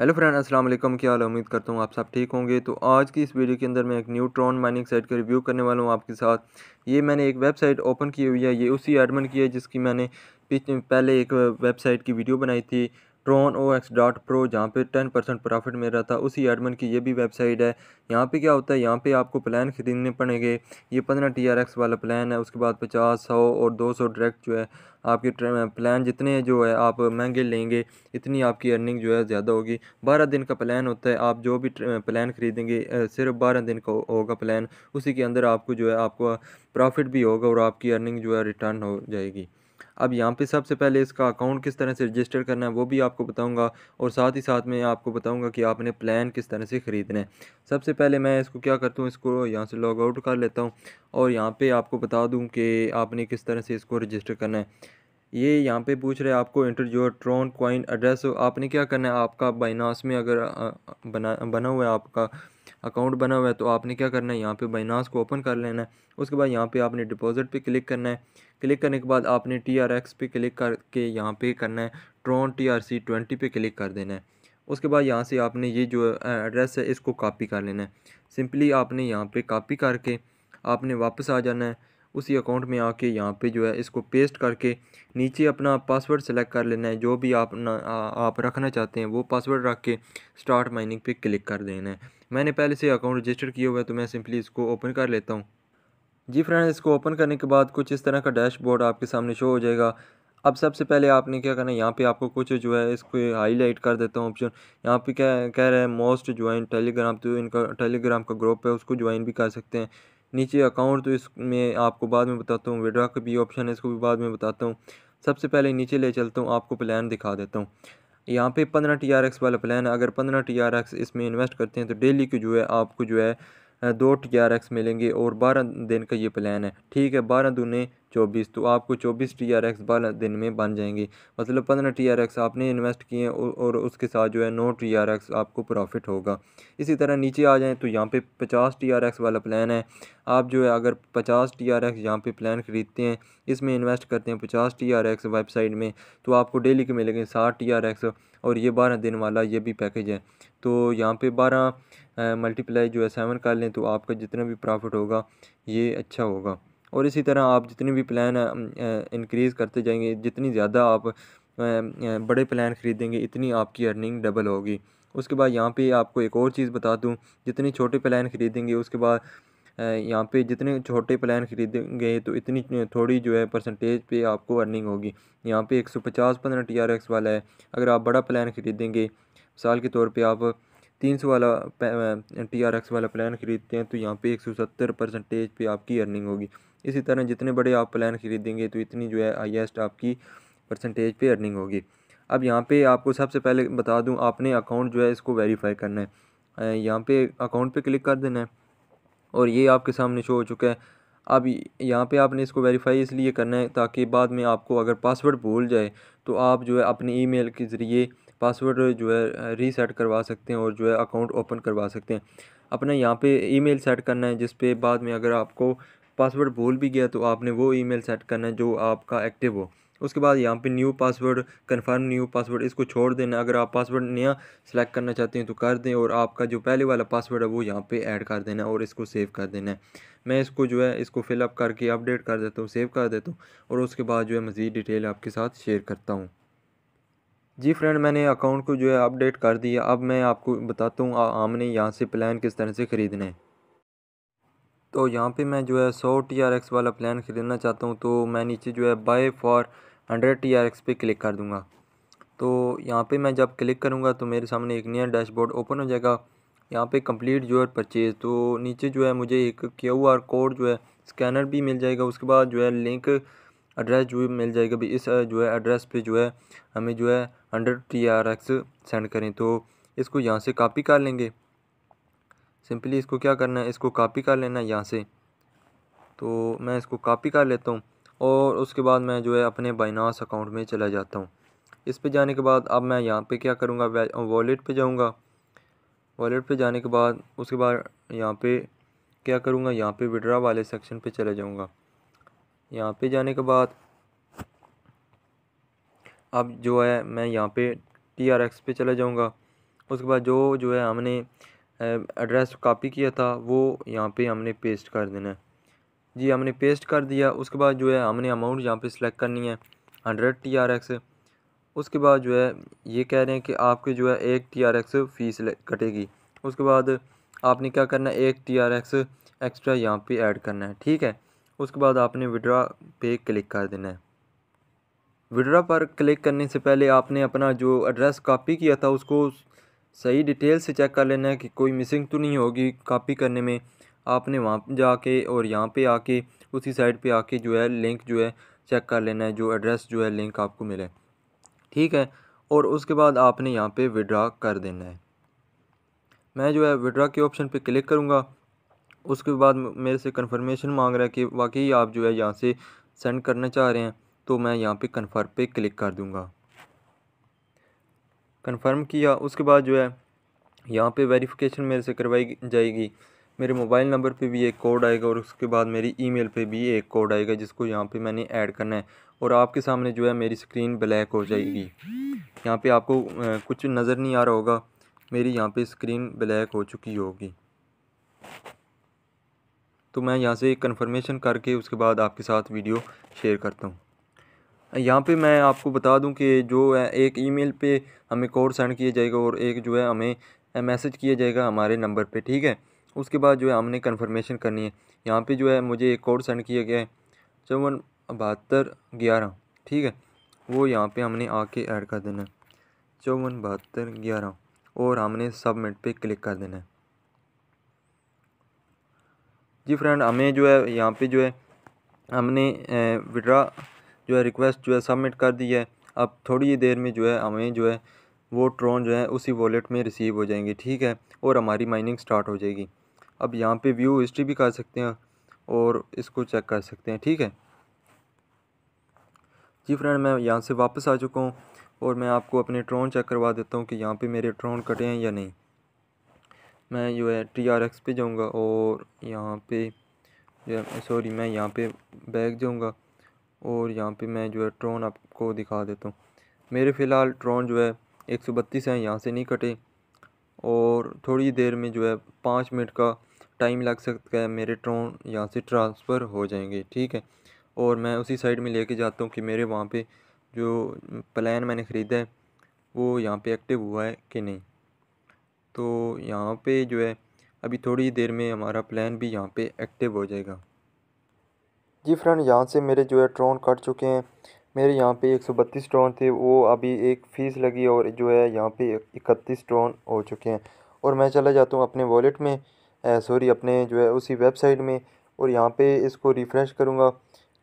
hello friend अस्सलाम वालेकुम क्या हाल उम्मीद करता हूँ आप सब ठीक होंगे तो आज की इस वीडियो के अंदर मैं एक न्यूट्रॉन माइनिंग साइट का रिव्यू करने वाला हूँ आपके साथ ये मैंने एक वेबसाइट ओपन की हुई है ये उसी एडमिन की है जिसकी मैंने पहले एक वेबसाइट की वीडियो बनाई थी Tron O X dot pro जहाँ पर टेन परसेंट प्रॉफिट मिल रहा था उसी एडमन की ये भी वेबसाइट है यहाँ पे क्या होता है यहाँ पे आपको प्लान खरीदने पड़ेंगे ये पंद्रह टी आर एक्स वाला प्लान है उसके बाद पचास सौ और दो सौ डायरेक्ट जो है आपके प्लान जितने जो है आप महंगे लेंगे इतनी आपकी अर्निंग जो है ज़्यादा होगी बारह दिन का प्लान होता है आप जो भी प्लान ख़रीदेंगे सिर्फ बारह दिन का होगा प्लान उसी के अंदर आपको जो है आपको प्रॉफिट भी होगा और आपकी अर्निंग जो है रिटर्न हो जाएगी अब यहाँ पे सबसे पहले इसका अकाउंट किस तरह से रजिस्टर करना है वो भी आपको बताऊँगा और साथ ही साथ मैं आपको बताऊँगा कि आपने प्लान किस तरह से ख़रीदना है सबसे पहले मैं इसको क्या करता हूँ इसको यहाँ से लॉग आउट कर लेता हूँ और यहाँ पर आपको बता दूँ कि आपने किस तरह से इसको रजिस्टर करना है ये यहाँ पे पूछ रहे हैं आपको enter your Tron coin address आपने क्या करना है आपका बाइनास में अगर बना बना हुआ है आपका अकाउंट बना हुआ है तो आपने क्या करना है यहाँ पे बाइनास को ओपन कर लेना है उसके बाद यहाँ पे आपने डिपॉजिट पे क्लिक करना है क्लिक करने के बाद आपने टी आर एक्स पे क्लिक करके यहाँ पे करना है Tron T R C twenty पे क्लिक कर देना है उसके बाद यहाँ से आपने ये जो एड्रेस है इसको कापी कर लेना है सिंपली आपने यहाँ पर कापी करके आपने वापस आ जाना है उसी अकाउंट में आके यहाँ पे जो है इसको पेस्ट करके नीचे अपना पासवर्ड सेलेक्ट कर लेना है जो भी आप न, आ, आप रखना चाहते हैं वो पासवर्ड रख के स्टार्ट माइनिंग पे क्लिक कर देना है मैंने पहले से अकाउंट रजिस्टर किया हुआ है तो मैं सिंपली इसको ओपन कर लेता हूँ जी फ्रेंड इसको ओपन करने के बाद कुछ इस तरह का डैशबोर्ड आपके सामने शो हो जाएगा अब सबसे पहले आपने क्या करना है यहाँ पे आपको कुछ जो है इसको हाईलाइट कर देता हूँ ऑप्शन यहाँ पे क्या कह रहा है मोस्ट ज्वाइन टेलीग्राम तो इनका टेलीग्राम का ग्रुप है उसको ज्वाइन भी कर सकते हैं नीचे अकाउंट तो इसमें आपको बाद में बताता हूँ विड्रा का भी ऑप्शन है इसको भी बाद में बताता हूँ सबसे पहले नीचे ले चलता हूँ आपको प्लान दिखा देता हूँ यहाँ पे पंद्रह टी आर एक्स वाला प्लान है अगर पंद्रह टी आर एक्स इसमें इन्वेस्ट करते हैं तो डेली को जो है आपको जो है दो टी आर एक्स मिलेंगे और बारह दिन का ये प्लान है ठीक है बारह दूने चौबीस तो आपको चौबीस टी आर एक्स बारह दिन में बन जाएंगे मतलब पंद्रह टी आर एक्स आपने इन्वेस्ट किए हैं और उसके साथ जो है नौ टी आर एक्स आपको प्रॉफिट होगा इसी तरह नीचे आ जाएँ तो यहाँ पे पचास टी आर एक्स वाला प्लान है आप जो है अगर पचास टी आर एक्स यहाँ पर प्लान ख़रीदते हैं इसमें इन्वेस्ट करते हैं पचास टी आर एक्स वेबसाइट में तो आपको डेली के मिलेंगे साठ टी आर एक्स और ये बारह दिन वाला ये भी पैकेज है तो यहाँ पे बारह मल्टीप्लाई जो है सेवन कर लें तो आपका जितना भी प्रॉफिट होगा ये अच्छा होगा और इसी तरह आप जितने भी प्लान इंक्रीज़ करते जाएंगे जितनी ज़्यादा आप बड़े प्लान ख़रीदेंगे इतनी आपकी अर्निंग डबल होगी उसके बाद यहाँ पे आपको एक और चीज़ बता दूँ जितने छोटे प्लान ख़रीदेंगे उसके बाद यहाँ पे जितने छोटे प्लान खरीदेंगे तो इतनी थोड़ी जो है परसेंटेज पे आपको अर्निंग होगी यहाँ पे पचास पंद्रह टी आर एक्स वाला है अगर आप बड़ा प्लान ख़रीदेंगे मिसाल के तौर पे आप तीन सौ वाला टी आर एक्स वाला प्लान ख़रीदते हैं तो यहाँ पे एक सौ सत्तर परसेंटेज पर आपकी अर्निंग होगी इसी तरह जितने बड़े आप प्लान ख़रीदेंगे तो इतनी जो है हाइस्ट आपकी परसेंटेज पे अर्निंग होगी अब यहाँ पे आपको सबसे पहले बता दूँ आपने अकाउंट जो है इसको वेरीफाई करना है यहाँ पे अकाउंट पे क्लिक कर देना है और ये आपके सामने शो हो चुका है अब यहाँ पे आपने इसको वेरीफाई इसलिए करना है ताकि बाद में आपको अगर पासवर्ड भूल जाए तो आप जो है अपने ईमेल के ज़रिए पासवर्ड जो है रीसेट करवा सकते हैं और जो है अकाउंट ओपन करवा सकते हैं अपना यहाँ पे ईमेल सेट करना है जिस पे बाद में अगर आपको पासवर्ड भूल भी गया तो आपने वो ईमेल सेट करना है जो आपका एक्टिव हो उसके बाद यहाँ पे new password confirm new password इसको छोड़ देना अगर आप पासवर्ड नया सेलेक्ट करना चाहते हैं तो कर दें और आपका जो पहले वाला पासवर्ड है वो यहाँ पे ऐड कर देना और इसको सेव कर देना है मैं इसको जो है इसको फिलअप करके अपडेट कर देता हूँ सेव कर देता हूँ और उसके बाद जो है मज़ीद डिटेल आपके साथ शेयर करता हूँ जी फ्रेंड मैंने अकाउंट को जो है अपडेट कर दिया अब मैं आपको बताता हूँ हमने यहाँ से प्लान किस तरह से ख़रीदना है तो यहाँ पे मैं जो है सौ टी आर एक्स वाला प्लान ख़रीदना चाहता हूँ तो मैं नीचे जो है buy for hundred T R X पे क्लिक कर दूँगा तो यहाँ पे मैं जब क्लिक करूँगा तो मेरे सामने एक नया डैशबोर्ड ओपन हो जाएगा यहाँ पे कंप्लीट जो है परचेज़ तो नीचे जो है मुझे एक क्यू आर कोड जो है स्कैनर भी मिल जाएगा उसके बाद जो है लिंक एड्रेस जो मिल जाएगा भी इस जो है एड्रेस पर जो है हमें जो है hundred T R X send करें तो इसको यहाँ से कापी कर लेंगे सिंपली इसको क्या करना है इसको कापी कर लेना है यहाँ से तो मैं इसको कापी कर लेता हूँ और उसके बाद मैं जो है अपने बाइनास अकाउंट में चला जाता हूँ इस पे जाने के बाद अब मैं यहाँ पे क्या करूँगा वॉलेट पे जाऊँगा वॉलेट पे जाने के बाद उसके बाद यहाँ पे क्या करूँगा यहाँ पे विड्रा वाले सेक्शन पे चला जाऊँगा यहाँ पे जाने के बाद अब जो है मैं यहाँ पे टी आर एक्स पे चला जाऊँगा उसके बाद जो जो है हमने एड्रेस कॉपी किया था वो यहाँ पे हमने पेस्ट कर देना है जी हमने पेस्ट कर दिया उसके बाद जो है हमने अमाउंट यहाँ पे सिलेक्ट करनी है हंड्रेड टी आर एक्स उसके बाद जो है ये कह रहे हैं कि आपके जो है एक टी आर एक्स फ़ीस कटेगी उसके बाद आपने क्या करना है एक टी आर एक्स एक्स्ट्रा यहाँ पर ऐड करना है ठीक है उसके बाद आपने विड्रा पे क्लिक कर देना है विड्रा पर क्लिक करने से पहले आपने अपना जो एड्रेस कॉपी किया था उसको सही डिटेल से चेक कर लेना है कि कोई मिसिंग तो नहीं होगी कॉपी करने में आपने वहाँ जाके और यहाँ पे आके उसी साइड पे आके जो है लिंक जो है चेक कर लेना है जो एड्रेस जो है लिंक आपको मिले ठीक है और उसके बाद आपने यहाँ पे विड्रा कर देना है मैं जो है विड्रा के ऑप्शन पे क्लिक करूँगा उसके बाद मेरे से कंफर्मेशन मांग रहा है कि वाकई आप जो है यहाँ से सेंड करना चाह रहे हैं तो मैं यहाँ पे कन्फर्म पे क्लिक कर दूँगा कन्फर्म किया उसके बाद जो है यहाँ पे वेरिफिकेशन मेरे से करवाई जाएगी मेरे मोबाइल नंबर पे भी एक कोड आएगा और उसके बाद मेरी ईमेल पे भी एक कोड आएगा जिसको यहाँ पे मैंने ऐड करना है और आपके सामने जो है मेरी स्क्रीन ब्लैक हो जाएगी यहाँ पे आपको कुछ नज़र नहीं आ रहा होगा मेरी यहाँ पे स्क्रीन ब्लैक हो चुकी होगी तो मैं यहाँ से कन्फर्मेशन करके उसके बाद आपके साथ वीडियो शेयर करता हूँ यहाँ पे मैं आपको बता दूं कि जो है एक ईमेल पे हमें कोड सेंड किया जाएगा और एक जो है हमें मैसेज किया जाएगा हमारे नंबर पे ठीक है उसके बाद जो है हमने कंफर्मेशन करनी है यहाँ पे जो है मुझे एक कोड सेंड किया गया है चौवन बहत्तर ग्यारह ठीक है वो यहाँ पे हमने आके ऐड कर देना है चौवन बहत्तर ग्यारह और हमने सबमिट पे क्लिक कर देना है जी फ्रेंड हमें जो है यहाँ पे जो है हमने विड्रा जो है रिक्वेस्ट जो है सबमिट कर दी है अब थोड़ी ही देर में जो है हमें जो है वो ट्रोन जो है उसी वॉलेट में रिसीव हो जाएंगे ठीक है और हमारी माइनिंग स्टार्ट हो जाएगी अब यहाँ पे व्यू हिस्ट्री भी कर सकते हैं और इसको चेक कर सकते हैं ठीक है जी फ्रेंड मैं यहाँ से वापस आ चुका हूँ और मैं आपको अपने ट्रोन चेक करवा देता हूँ कि यहाँ पे मेरे ट्रोन कटे हैं या नहीं मैं जो है टी आर एक्स पे जाऊँगा और यहाँ पे सॉरी मैं यहाँ पे बैग जाऊँगा और यहाँ पे मैं जो है ट्रोन आपको दिखा देता हूँ मेरे फ़िलहाल ट्रोन जो है एक सौ बत्तीस हैं यहाँ से नहीं कटे और थोड़ी देर में जो है पाँच मिनट का टाइम लग सकता है मेरे ट्रोन यहाँ से ट्रांसफ़र हो जाएंगे ठीक है और मैं उसी साइड में लेके जाता हूँ कि मेरे वहाँ पे जो प्लान मैंने ख़रीदा है वो यहाँ पे एक्टिव हुआ है कि नहीं तो यहाँ पे जो है अभी थोड़ी देर में हमारा प्लान भी यहाँ पे एक्टिव हो जाएगा जी फ्रेंड यहाँ से मेरे जो है ड्रोन कट चुके हैं मेरे यहाँ पे 132 ड्रोन थे वो अभी एक फ़ीस लगी और जो है यहाँ पे इकतीस ड्रोन हो चुके हैं और मैं चला जाता हूँ अपने वॉलेट में सॉरी अपने जो है उसी वेबसाइट में और यहाँ पे इसको रिफ़्रेश करूँगा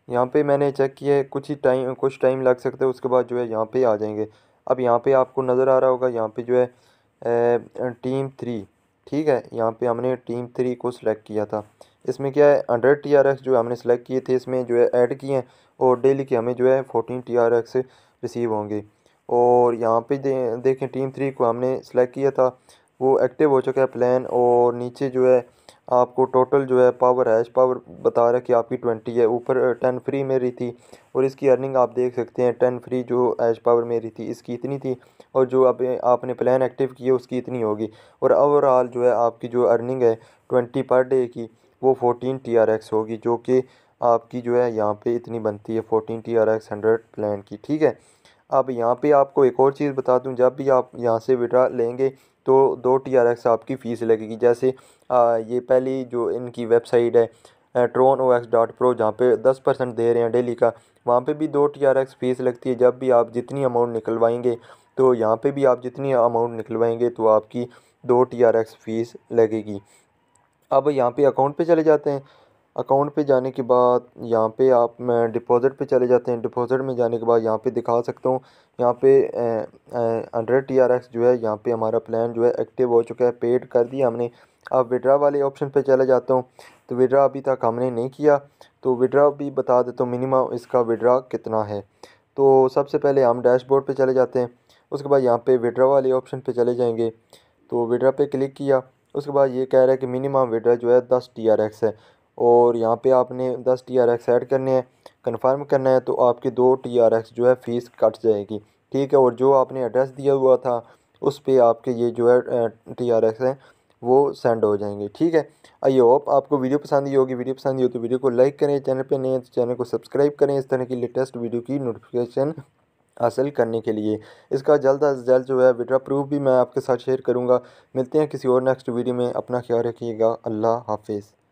यहाँ पे मैंने चेक किया है कुछ ही टाइम कुछ टाइम लग सकता है उसके बाद जो है यहाँ पर आ जाएंगे अब यहाँ पर आपको नज़र आ रहा होगा यहाँ पर जो है ए, टीम थ्री ठीक है यहाँ पर हमने टीम थ्री को सिलेक्ट किया था इसमें क्या है हंड्रेड टी आर एक्स जो हमने सेलेक्ट किए थे इसमें जो है ऐड किए हैं और डेली के हमें जो है fourteen T R X receive होंगे और यहाँ पे दे, देखें टीम थ्री को हमने सेलेक्ट किया था वो एक्टिव हो चुका है प्लान और नीचे जो है आपको टोटल जो है पावर हैश पावर बता रहा है कि आपकी ट्वेंटी है ऊपर टेन फ्री मेरी थी और इसकी अर्निंग आप देख सकते हैं टेन फ्री जो हैश पावर मेरी थी इसकी इतनी थी और जो अब आपने प्लान एक्टिव किया उसकी इतनी होगी और ओवरऑल जो है आपकी जो अर्निंग है ट्वेंटी पर डे की वो फोर्टीन टी आर एक्स होगी जो कि आपकी जो है यहाँ पे इतनी बनती है fourteen T R X hundred plan की ठीक है अब यहाँ पे आपको एक और चीज़ बता दूँ जब भी आप यहाँ से विड्रा लेंगे तो दो टी आर एक्स आपकी फ़ीस लगेगी जैसे आ, ये पहली जो इनकी वेबसाइट है Tron O X dot pro जहाँ पर दस परसेंट दे रहे हैं डेली का वहाँ पे भी दो टी आर एक्स फ़ीस लगती है जब भी आप जितनी अमाउंट निकलवाएंगे तो यहाँ पे भी आप जितनी अमाउंट निकलवाएंगे तो आपकी दो टी आर एक्स फ़ीस लगेगी अब यहाँ पे अकाउंट पे चले जाते हैं अकाउंट पे जाने के बाद यहाँ पे आप मैं डिपॉज़िट पे चले जाते हैं डिपॉज़िट में जाने के बाद यहाँ पे दिखा सकता हूँ यहाँ पे हंड्रेड टी आर एक्स जो है यहाँ पे हमारा प्लान जो है एक्टिव हो चुका है पेड कर दिया हमने अब विड्रा वाले ऑप्शन पे चले जाता हूँ तो विड्रा अभी तक हमने नहीं किया तो विड्रा भी बता देता हूँ मिनिमम इसका विड्रा कितना है तो सबसे पहले हम डैशबोर्ड पर चले जाते हैं उसके बाद यहाँ पर विड्रा वाले ऑप्शन पर चले जाएँगे तो विड्रा पर क्लिक किया उसके बाद ये कह रहा है कि मिनिमम विड्रा जो है दस टी आर एक्स है और यहाँ पे आपने दस टी आर एक्स ऐड करने हैं कन्फर्म करना है तो आपकी दो टी आर एक्स जो है फ़ीस कट जाएगी ठीक है और जो आपने एड्रेस दिया हुआ था उस पर आपके ये जो है टी आर एक्स हैं वो सेंड हो जाएंगे ठीक है आई होप आपको वीडियो पसंद ही होगी वीडियो पसंद ही हो तो वीडियो को लाइक करें चैनल नहीं है तो चैनल को सब्सक्राइब करें इस तरह की लेटेस्ट वीडियो की नोटिफिकेशन हासिल करने के लिए इसका जल्द अज जल्द जो है विड्रा प्रूफ भी मैं आपके साथ शेयर करूँगा मिलते हैं किसी और नेक्स्ट वीडियो में अपना ख्याल रखिएगा अल्लाह हाफिज़